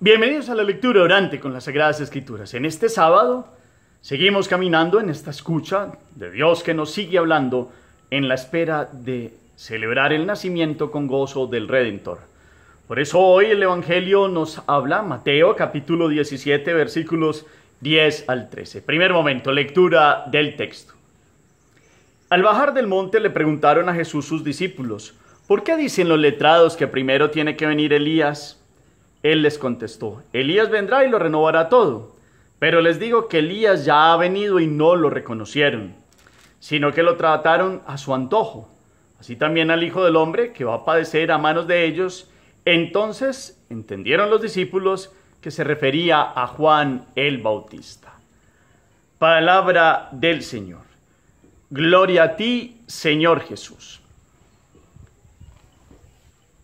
Bienvenidos a la lectura orante con las Sagradas Escrituras. En este sábado seguimos caminando en esta escucha de Dios que nos sigue hablando en la espera de celebrar el nacimiento con gozo del Redentor. Por eso hoy el Evangelio nos habla, Mateo capítulo 17 versículos 10 al 13. Primer momento, lectura del texto. Al bajar del monte le preguntaron a Jesús sus discípulos, ¿por qué dicen los letrados que primero tiene que venir Elías? Él les contestó, Elías vendrá y lo renovará todo. Pero les digo que Elías ya ha venido y no lo reconocieron, sino que lo trataron a su antojo. Así también al Hijo del Hombre, que va a padecer a manos de ellos. Entonces entendieron los discípulos que se refería a Juan el Bautista. Palabra del Señor. Gloria a ti, Señor Jesús.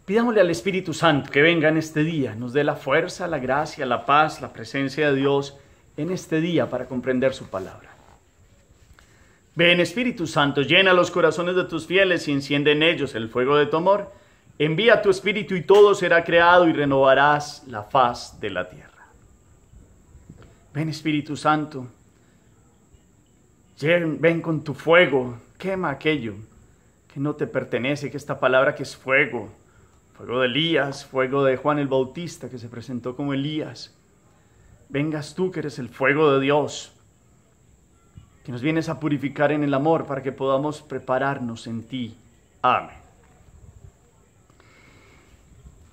Pidámosle al Espíritu Santo que venga en este día, nos dé la fuerza, la gracia, la paz, la presencia de Dios en este día para comprender su palabra. Ven Espíritu Santo, llena los corazones de tus fieles y enciende en ellos el fuego de tu amor. Envía tu Espíritu y todo será creado y renovarás la faz de la tierra. Ven Espíritu Santo, ven con tu fuego, quema aquello que no te pertenece, que esta palabra que es fuego fuego de Elías, fuego de Juan el Bautista que se presentó como Elías. Vengas tú que eres el fuego de Dios, que nos vienes a purificar en el amor para que podamos prepararnos en ti. Amén.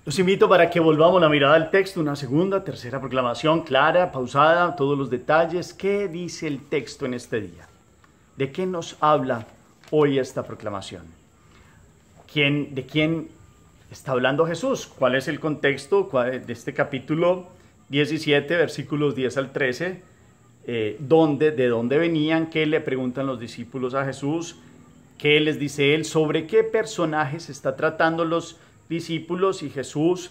Los invito para que volvamos la mirada al texto, una segunda, tercera proclamación clara, pausada, todos los detalles. ¿Qué dice el texto en este día? ¿De qué nos habla hoy esta proclamación? ¿Quién, ¿De quién está hablando Jesús. ¿Cuál es el contexto de este capítulo 17, versículos 10 al 13? Eh, ¿De dónde venían? ¿Qué le preguntan los discípulos a Jesús? ¿Qué les dice él? ¿Sobre qué personajes está tratando los discípulos? Y Jesús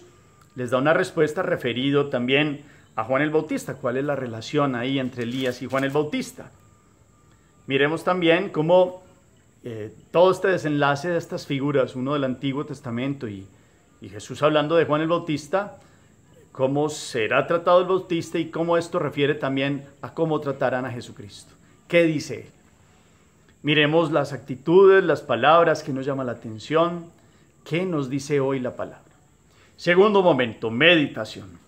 les da una respuesta referido también a Juan el Bautista. ¿Cuál es la relación ahí entre Elías y Juan el Bautista? Miremos también cómo eh, todo este desenlace de estas figuras, uno del Antiguo Testamento y y Jesús hablando de Juan el Bautista, cómo será tratado el Bautista y cómo esto refiere también a cómo tratarán a Jesucristo. ¿Qué dice Miremos las actitudes, las palabras que nos llama la atención. ¿Qué nos dice hoy la palabra? Segundo momento, meditación.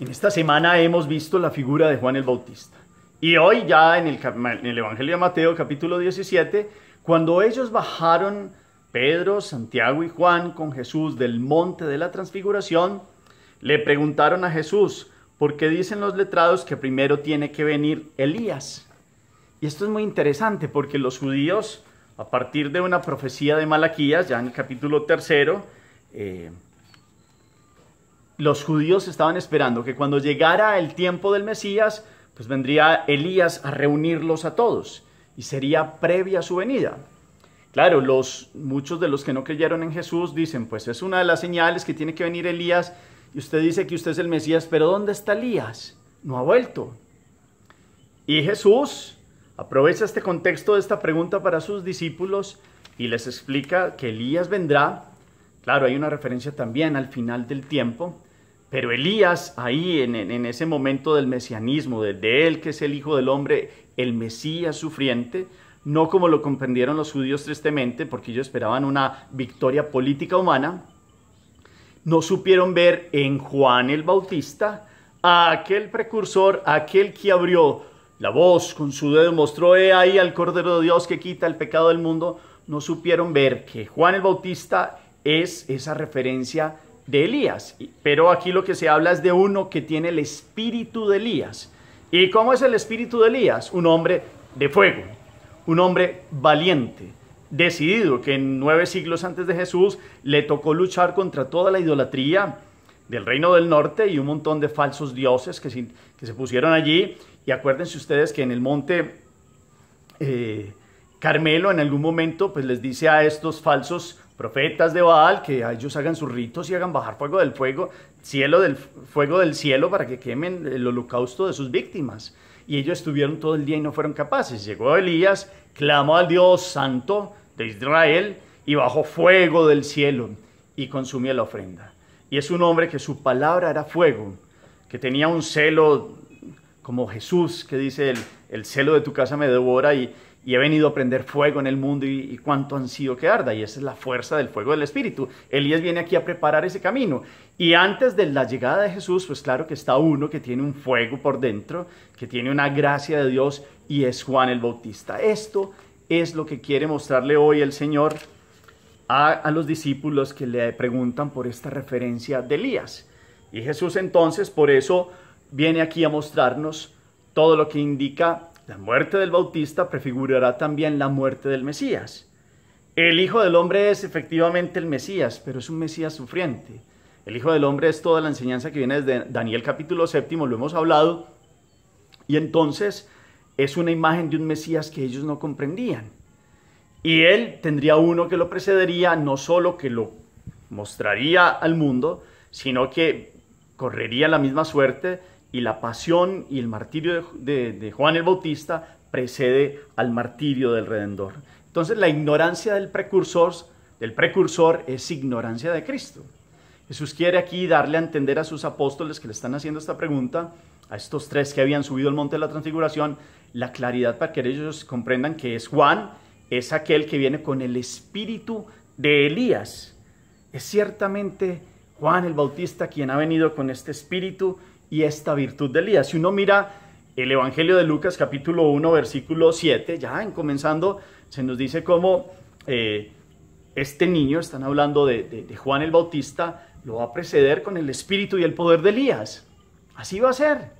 En esta semana hemos visto la figura de Juan el Bautista. Y hoy ya en el, en el Evangelio de Mateo capítulo 17, cuando ellos bajaron Pedro, Santiago y Juan con Jesús del monte de la transfiguración, le preguntaron a Jesús, ¿por qué dicen los letrados que primero tiene que venir Elías? Y esto es muy interesante porque los judíos, a partir de una profecía de Malaquías, ya en el capítulo tercero, eh, los judíos estaban esperando que cuando llegara el tiempo del Mesías, pues vendría Elías a reunirlos a todos y sería previa su venida. Claro, los, muchos de los que no creyeron en Jesús dicen, pues es una de las señales que tiene que venir Elías y usted dice que usted es el Mesías, pero ¿dónde está Elías? No ha vuelto. Y Jesús aprovecha este contexto de esta pregunta para sus discípulos y les explica que Elías vendrá. Claro, hay una referencia también al final del tiempo, pero Elías ahí en, ese momento del mesianismo, de, de él que es el Hijo del Hombre, el Mesías sufriente, no como lo comprendieron los judíos tristemente, porque ellos esperaban una victoria política humana, no supieron ver en Juan el Bautista a aquel precursor, aquel que abrió la voz con su dedo, mostró ahí al Cordero de Dios que quita el pecado del mundo, no supieron ver que Juan el Bautista es esa referencia de Elías. Pero aquí lo que se habla es de uno que tiene el espíritu de Elías. ¿Y cómo es el espíritu de Elías? Un hombre de fuego, un hombre valiente, decidido, que en nueve siglos antes de Jesús le tocó luchar contra toda la idolatría del reino del norte y un montón de falsos dioses que se, pusieron allí. Y acuérdense ustedes que en el monte eh, Carmelo en algún momento pues les dice a estos falsos profetas de Baal que a ellos hagan sus ritos y hagan bajar fuego del fuego, cielo del fuego del cielo para que quemen el holocausto de sus víctimas y ellos estuvieron todo el día y no fueron capaces. Llegó Elías, clamó al Dios Santo de Israel y bajó fuego del cielo y consumió la ofrenda. Y es un hombre que su palabra era fuego, que tenía un celo como Jesús, que dice, el, el celo de tu casa me devora y, y he venido a prender fuego en el mundo y, cuánto han sido que arda. Y esa es la fuerza del fuego del Espíritu. Elías viene aquí a preparar ese camino. Y antes de la llegada de Jesús, pues claro que está uno que tiene un fuego por dentro, que tiene una gracia de Dios y es Juan el Bautista. Esto es lo que quiere mostrarle hoy el Señor a, a los discípulos que le preguntan por esta referencia de Elías. Y Jesús entonces por eso viene aquí a mostrarnos todo lo que indica la muerte del Bautista prefigurará también la muerte del Mesías. El Hijo del Hombre es efectivamente el Mesías, pero es un Mesías sufriente. El Hijo del Hombre es toda la enseñanza que viene desde Daniel capítulo séptimo, lo hemos hablado, y entonces es una imagen de un Mesías que ellos no comprendían. Y él tendría uno que lo precedería, no solo que lo mostraría al mundo, sino que correría la misma suerte y la pasión y el martirio de, Juan el Bautista precede al martirio del Redentor. Entonces la ignorancia del precursor, del precursor es ignorancia de Cristo. Jesús quiere aquí darle a entender a sus apóstoles que le están haciendo esta pregunta, a estos tres que habían subido el monte de la transfiguración, la claridad para que ellos comprendan que es Juan, es aquel que viene con el espíritu de Elías. Es ciertamente Juan el Bautista quien ha venido con este espíritu y esta virtud de Elías. Si uno mira el Evangelio de Lucas capítulo 1 versículo 7, ya en comenzando se nos dice cómo eh, este niño, están hablando de, de Juan el Bautista, lo va a preceder con el espíritu y el poder de Elías. Así va a ser.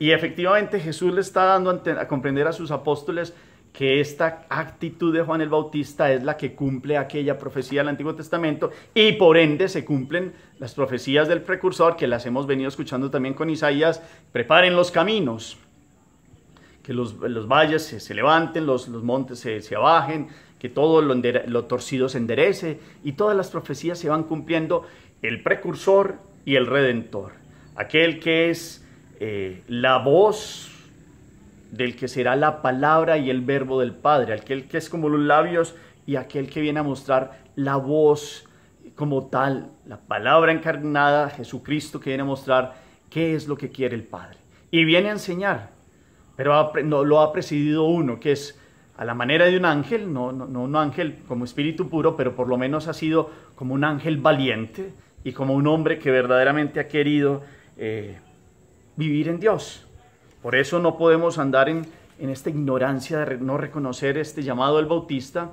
Y efectivamente Jesús le está dando a comprender a sus apóstoles que esta actitud de Juan el Bautista es la que cumple aquella profecía del Antiguo Testamento y por ende se cumplen las profecías del precursor que las hemos venido escuchando también con Isaías, preparen los caminos, que los, valles se, levanten, los, los montes se, se, abajen, que todo lo, lo torcido se enderece y todas las profecías se van cumpliendo, el precursor y el redentor, aquel que es eh, la voz del que será la palabra y el verbo del Padre, aquel que es como los labios y aquel que viene a mostrar la voz como tal, la palabra encarnada, Jesucristo que viene a mostrar qué es lo que quiere el Padre. Y viene a enseñar, pero lo ha presidido uno, que es a la manera de un ángel, no, no, un ángel como espíritu puro, pero por lo menos ha sido como un ángel valiente y como un hombre que verdaderamente ha querido eh, vivir en Dios. Por eso no podemos andar en, esta ignorancia de no reconocer este llamado al bautista,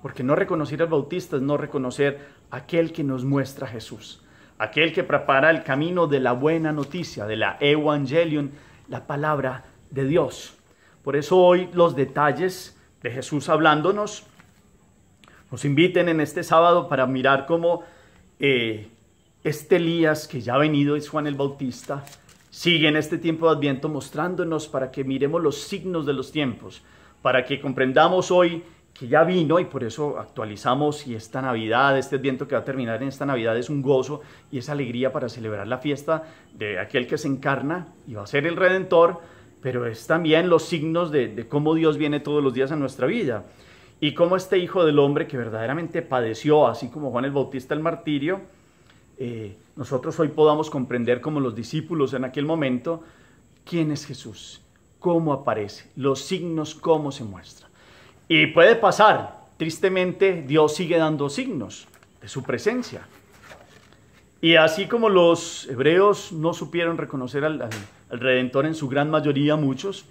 porque no reconocer al bautista es no reconocer aquel que nos muestra Jesús, aquel que prepara el camino de la buena noticia, de la evangelion, la palabra de Dios. Por eso hoy los detalles de Jesús hablándonos nos inviten en este sábado para mirar cómo eh, este Elías que ya ha venido es Juan el Bautista, Sigue en este tiempo de Adviento mostrándonos para que miremos los signos de los tiempos, para que comprendamos hoy que ya vino y por eso actualizamos y esta Navidad, este Adviento que va a terminar en esta Navidad es un gozo y es alegría para celebrar la fiesta de aquel que se encarna y va a ser el Redentor, pero es también los signos de, cómo Dios viene todos los días a nuestra vida y cómo este Hijo del Hombre que verdaderamente padeció, así como Juan el Bautista el martirio, eh, nosotros hoy podamos comprender como los discípulos en aquel momento quién es Jesús, cómo aparece, los signos, cómo se muestra. Y puede pasar, tristemente, Dios sigue dando signos de su presencia. Y así como los hebreos no supieron reconocer al Redentor en su gran mayoría, muchos,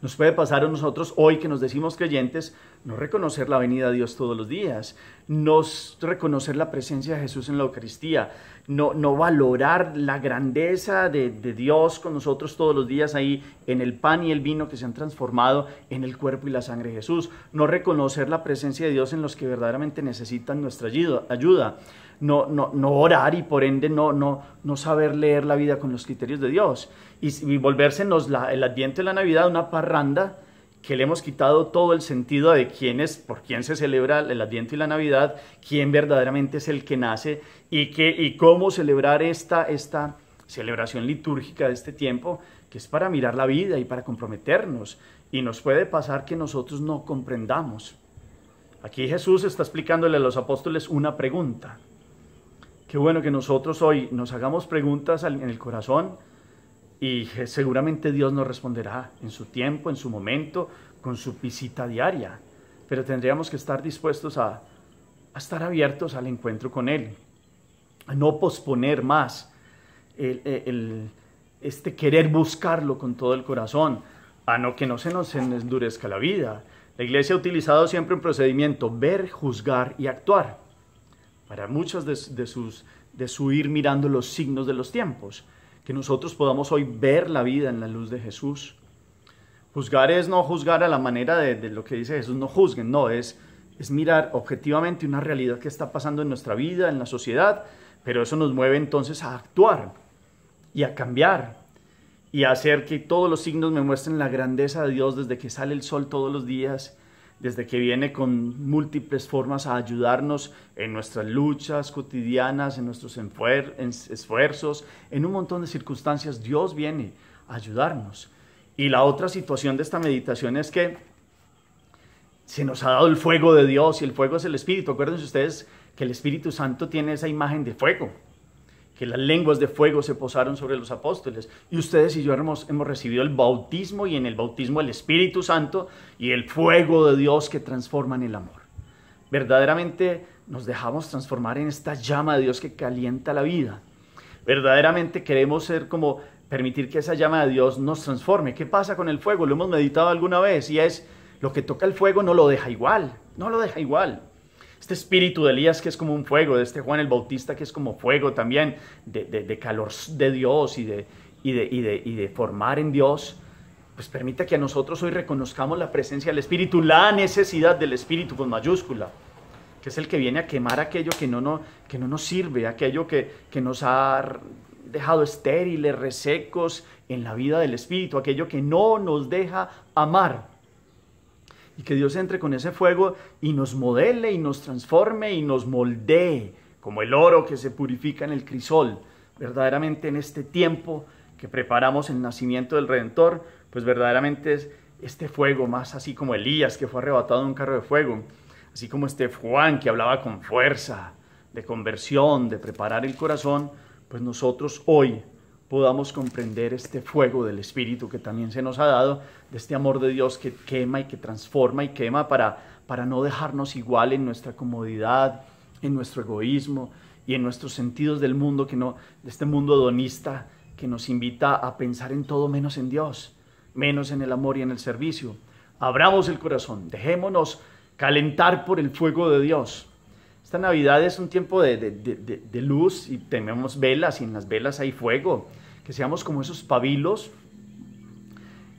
nos puede pasar a nosotros hoy que nos decimos creyentes, no reconocer la venida de Dios todos los días, no reconocer la presencia de Jesús en la Eucaristía, no, no valorar la grandeza de, de Dios con nosotros todos los días ahí en el pan y el vino que se han transformado en el cuerpo y la sangre de Jesús, no reconocer la presencia de Dios en los que verdaderamente necesitan nuestra ayuda no, no, no orar y por ende no, no, saber leer la vida con los criterios de Dios. Y, y el adviento y la Navidad una parranda que le hemos quitado todo el sentido de quién es, por quién se celebra el Adviento y la Navidad, quién verdaderamente es el que nace y, qué, y cómo celebrar esta, esta celebración litúrgica de este tiempo, que es para mirar la vida y para comprometernos. Y nos puede pasar que nosotros no comprendamos. Aquí Jesús está explicándole a los apóstoles una pregunta. Qué bueno que nosotros hoy nos hagamos preguntas en el corazón y seguramente Dios nos responderá en su tiempo, en su momento, con su visita diaria. Pero tendríamos que estar dispuestos a, estar abiertos al encuentro con Él, a no posponer más este querer buscarlo con todo el corazón, a no que no se nos endurezca la vida. La iglesia ha utilizado siempre un procedimiento, ver, juzgar y actuar para muchos de, sus, de su ir mirando los signos de los tiempos, que nosotros podamos hoy ver la vida en la luz de Jesús. Juzgar es no juzgar a la manera de, de lo que dice Jesús, no juzguen, no, es, es mirar objetivamente una realidad que está pasando en nuestra vida, en la sociedad, pero eso nos mueve entonces a actuar y a cambiar y a hacer que todos los signos me muestren la grandeza de Dios desde que sale el sol todos los días desde que viene con múltiples formas a ayudarnos en nuestras luchas cotidianas, en nuestros esfuerzos, en un montón de circunstancias, Dios viene a ayudarnos. Y la otra situación de esta meditación es que se nos ha dado el fuego de Dios y el fuego es el Espíritu. Acuérdense ustedes que el Espíritu Santo tiene esa imagen de fuego que las lenguas de fuego se posaron sobre los apóstoles. Y ustedes y yo hemos, recibido el bautismo y en el bautismo el Espíritu Santo y el fuego de Dios que transforma en el amor. Verdaderamente nos dejamos transformar en esta llama de Dios que calienta la vida. Verdaderamente queremos ser como permitir que esa llama de Dios nos transforme. ¿Qué pasa con el fuego? Lo hemos meditado alguna vez y es lo que toca el fuego no lo deja igual, no lo deja igual este espíritu de Elías que es como un fuego, de este Juan el Bautista que es como fuego también, de, calor de Dios y de, de, formar en Dios, pues permita que a nosotros hoy reconozcamos la presencia del Espíritu, la necesidad del Espíritu con mayúscula, que es el que viene a quemar aquello que no, no, que no nos sirve, aquello que, que nos ha dejado estériles, resecos en la vida del Espíritu, aquello que no nos deja amar y que Dios entre con ese fuego y nos modele y nos transforme y nos moldee como el oro que se purifica en el crisol. Verdaderamente en este tiempo que preparamos el nacimiento del Redentor, pues verdaderamente es este fuego, más así como Elías que fue arrebatado en un carro de fuego, así como este Juan que hablaba con fuerza de conversión, de preparar el corazón, pues nosotros hoy podamos comprender este fuego del Espíritu que también se nos ha dado, de este amor de Dios que quema y que transforma y quema para, para no dejarnos igual en nuestra comodidad, en nuestro egoísmo y en nuestros sentidos del mundo, que no, de este mundo hedonista que nos invita a pensar en todo menos en Dios, menos en el amor y en el servicio. Abramos el corazón, dejémonos calentar por el fuego de Dios. Esta Navidad es un tiempo de, de, luz y tenemos velas y en las velas hay fuego que seamos como esos pabilos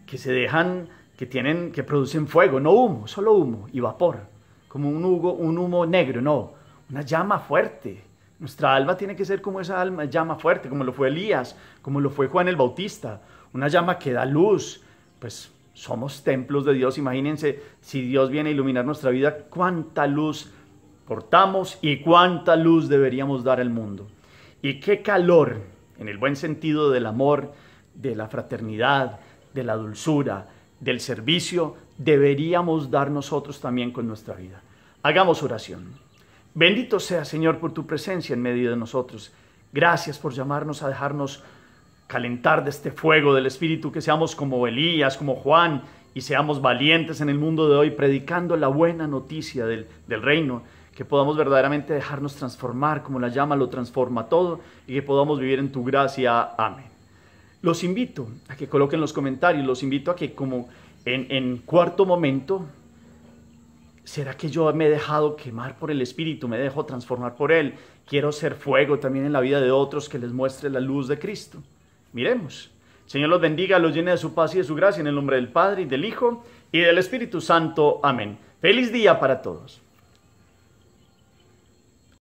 que se dejan, que tienen, que producen fuego, no humo, solo humo y vapor, como un humo, un humo negro, no, una llama fuerte. Nuestra alma tiene que ser como esa llama fuerte, como lo fue Elías, como lo fue Juan el Bautista, una llama que da luz. Pues somos templos de Dios, imagínense si Dios viene a iluminar nuestra vida, cuánta luz portamos y cuánta luz deberíamos dar al mundo. Y qué calor en el buen sentido del amor, de la fraternidad, de la dulzura, del servicio, deberíamos dar nosotros también con nuestra vida. Hagamos oración. Bendito sea Señor por tu presencia en medio de nosotros. Gracias por llamarnos a dejarnos calentar de este fuego del Espíritu, que seamos como Elías, como Juan, y seamos valientes en el mundo de hoy, predicando la buena noticia del, del reino que podamos verdaderamente dejarnos transformar como la llama lo transforma todo y que podamos vivir en tu gracia. Amén. Los invito a que coloquen los comentarios, los invito a que como en, cuarto momento, ¿será que yo me he dejado quemar por el Espíritu, me dejo transformar por Él? Quiero ser fuego también en la vida de otros que les muestre la luz de Cristo. Miremos. Señor los bendiga, los llene de su paz y de su gracia en el nombre del Padre y del Hijo y del Espíritu Santo. Amén. Feliz día para todos.